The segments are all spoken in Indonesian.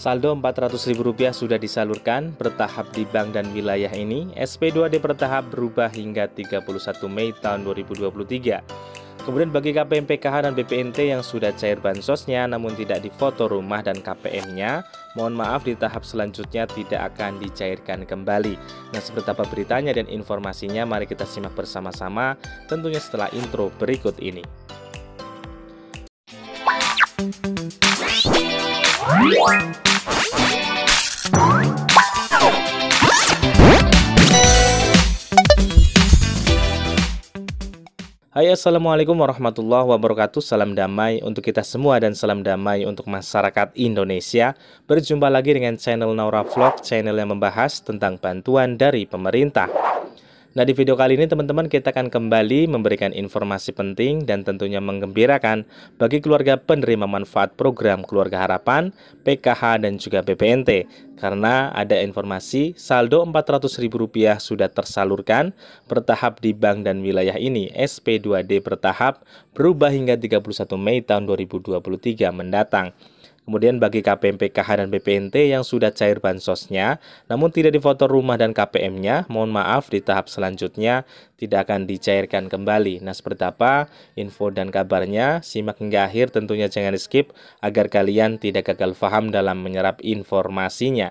Saldo Rp400.000 sudah disalurkan bertahap di bank dan wilayah ini. SP2D bertahap berubah hingga 31 Mei tahun 2023. Kemudian bagi KPM PKH dan BPNT yang sudah cair bansosnya namun tidak difoto rumah dan KPM-nya, mohon maaf di tahap selanjutnya tidak akan dicairkan kembali. Nah, seperti apa beritanya dan informasinya mari kita simak bersama-sama tentunya setelah intro berikut ini. Hai assalamualaikum warahmatullahi wabarakatuh Salam damai untuk kita semua dan salam damai untuk masyarakat Indonesia Berjumpa lagi dengan channel Naura Vlog Channel yang membahas tentang bantuan dari pemerintah Nah di video kali ini teman-teman kita akan kembali memberikan informasi penting dan tentunya menggembirakan bagi keluarga penerima manfaat program Keluarga Harapan, PKH dan juga BPNT karena ada informasi saldo Rp400.000 sudah tersalurkan bertahap di bank dan wilayah ini SP2D bertahap berubah hingga 31 Mei tahun 2023 mendatang. Kemudian bagi KPM PKH dan BPNT yang sudah cair bansosnya, namun tidak difoto rumah dan KPM-nya, mohon maaf di tahap selanjutnya tidak akan dicairkan kembali. Nah seperti apa info dan kabarnya? Simak hingga akhir tentunya jangan di skip agar kalian tidak gagal paham dalam menyerap informasinya.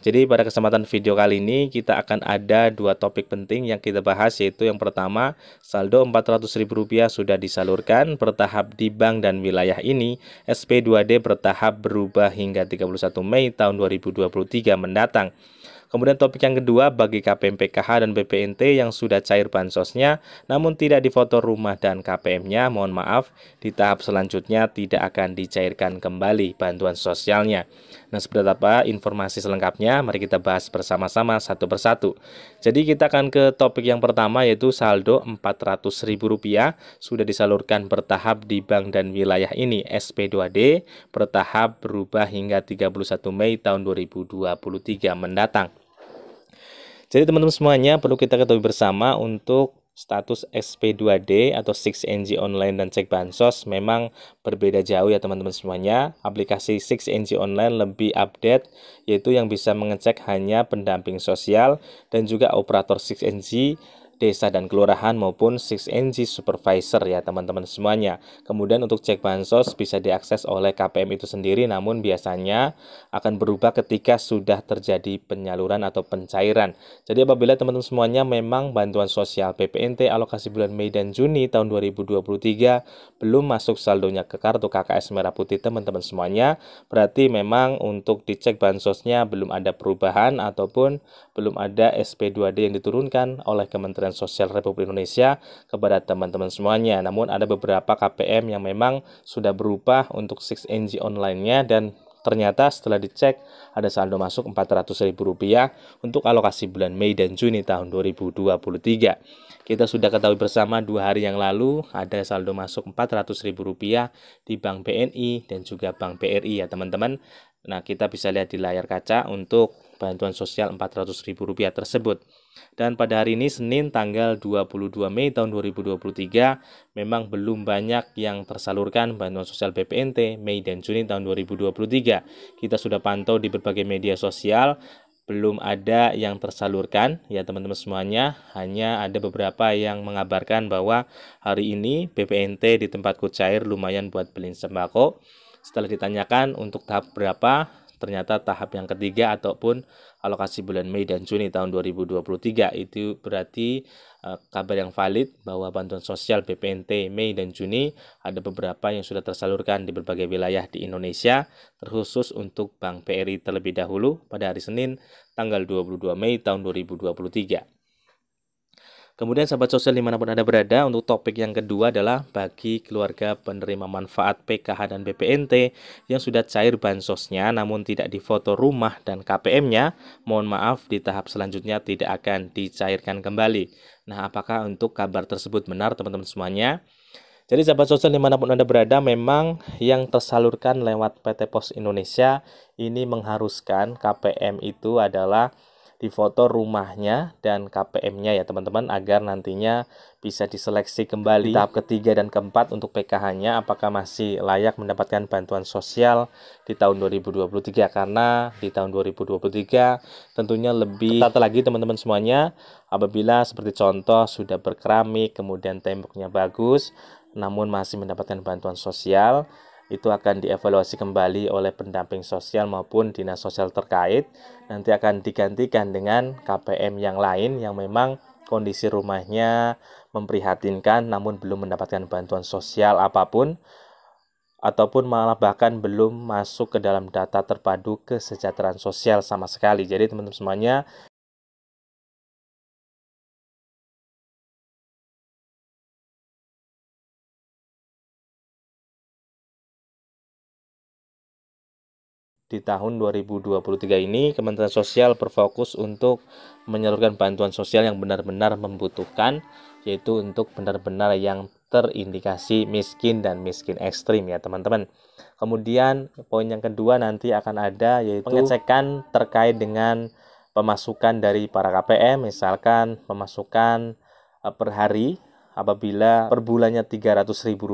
Jadi pada kesempatan video kali ini kita akan ada dua topik penting yang kita bahas yaitu yang pertama saldo Rp400.000 sudah disalurkan bertahap di bank dan wilayah ini SP2D bertahap berubah hingga 31 Mei tahun 2023 mendatang. Kemudian topik yang kedua bagi KPM PKH dan BPNT yang sudah cair bansosnya namun tidak difoto rumah dan KPM-nya mohon maaf di tahap selanjutnya tidak akan dicairkan kembali bantuan sosialnya. Nah, seperti apa informasi selengkapnya? Mari kita bahas bersama-sama satu persatu. Jadi kita akan ke topik yang pertama yaitu saldo Rp400.000 sudah disalurkan bertahap di bank dan wilayah ini SP2D bertahap berubah hingga 31 Mei tahun 2023 mendatang. Jadi teman-teman semuanya perlu kita ketahui bersama untuk status SP2D atau 6NG Online dan cek bansos memang berbeda jauh ya teman-teman semuanya. Aplikasi 6NG Online lebih update yaitu yang bisa mengecek hanya pendamping sosial dan juga operator 6NG desa dan kelurahan maupun 6NG supervisor ya teman-teman semuanya. Kemudian untuk cek bansos bisa diakses oleh KPM itu sendiri namun biasanya akan berubah ketika sudah terjadi penyaluran atau pencairan. Jadi apabila teman-teman semuanya memang bantuan sosial PPNT alokasi bulan Mei dan Juni tahun 2023 belum masuk saldonya ke kartu KKS Merah Putih teman-teman semuanya, berarti memang untuk dicek bansosnya belum ada perubahan ataupun belum ada SP2D yang diturunkan oleh Kementerian Kementerian Sosial Republik Indonesia kepada teman-teman semuanya. Namun ada beberapa KPM yang memang sudah berubah untuk 6NG online-nya dan Ternyata setelah dicek ada saldo masuk Rp400.000 untuk alokasi bulan Mei dan Juni tahun 2023. Kita sudah ketahui bersama dua hari yang lalu ada saldo masuk Rp400.000 di Bank BNI dan juga Bank BRI ya teman-teman. Nah, kita bisa lihat di layar kaca untuk bantuan sosial Rp400.000 tersebut. Dan pada hari ini Senin tanggal 22 Mei tahun 2023 memang belum banyak yang tersalurkan bantuan sosial BPNT Mei dan Juni tahun 2023. Kita sudah pantau di berbagai media sosial belum ada yang tersalurkan ya teman-teman semuanya hanya ada beberapa yang mengabarkan bahwa hari ini BPNT di tempatku cair lumayan buat beliin sembako setelah ditanyakan untuk tahap berapa, ternyata tahap yang ketiga ataupun alokasi bulan Mei dan Juni tahun 2023 itu berarti e, kabar yang valid bahwa bantuan sosial BPNT Mei dan Juni ada beberapa yang sudah tersalurkan di berbagai wilayah di Indonesia terkhusus untuk Bank BRI terlebih dahulu pada hari Senin tanggal 22 Mei tahun 2023. Kemudian sahabat sosial dimanapun Anda berada, untuk topik yang kedua adalah bagi keluarga penerima manfaat PKH dan BPNT yang sudah cair bansosnya namun tidak difoto rumah dan KPM-nya, mohon maaf di tahap selanjutnya tidak akan dicairkan kembali. Nah, apakah untuk kabar tersebut benar teman-teman semuanya? Jadi sahabat sosial dimanapun Anda berada memang yang tersalurkan lewat PT Pos Indonesia ini mengharuskan KPM itu adalah di foto rumahnya dan KPM-nya ya teman-teman agar nantinya bisa diseleksi kembali di tahap ketiga dan keempat untuk PKH-nya apakah masih layak mendapatkan bantuan sosial di tahun 2023 karena di tahun 2023 tentunya lebih tata lagi teman-teman semuanya apabila seperti contoh sudah berkeramik kemudian temboknya bagus namun masih mendapatkan bantuan sosial itu akan dievaluasi kembali oleh pendamping sosial maupun dinas sosial terkait. Nanti akan digantikan dengan KPM yang lain yang memang kondisi rumahnya memprihatinkan namun belum mendapatkan bantuan sosial apapun ataupun malah bahkan belum masuk ke dalam data terpadu kesejahteraan sosial sama sekali. Jadi teman-teman semuanya di tahun 2023 ini Kementerian Sosial berfokus untuk menyalurkan bantuan sosial yang benar-benar membutuhkan yaitu untuk benar-benar yang terindikasi miskin dan miskin ekstrim ya teman-teman. Kemudian poin yang kedua nanti akan ada yaitu pengecekan terkait dengan pemasukan dari para KPM misalkan pemasukan eh, per hari apabila per bulannya rp ribu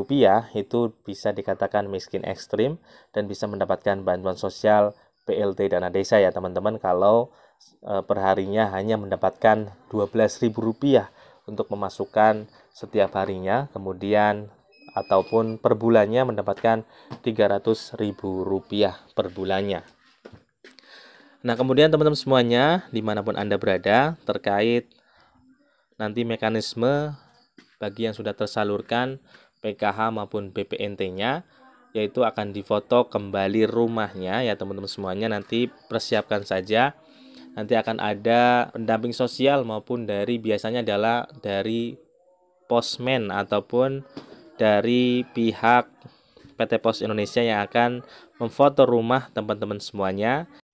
itu bisa dikatakan miskin ekstrim dan bisa mendapatkan bantuan sosial PLT dana desa ya teman-teman kalau e, perharinya hanya mendapatkan Rp12.000 rupiah untuk memasukkan setiap harinya kemudian ataupun per bulannya mendapatkan Rp300.000 rupiah per bulannya nah kemudian teman-teman semuanya dimanapun anda berada terkait nanti mekanisme bagi yang sudah tersalurkan PKH maupun BPNT-nya yaitu akan difoto kembali rumahnya ya teman-teman semuanya nanti persiapkan saja nanti akan ada pendamping sosial maupun dari biasanya adalah dari posmen ataupun dari pihak PT Pos Indonesia yang akan memfoto rumah teman-teman semuanya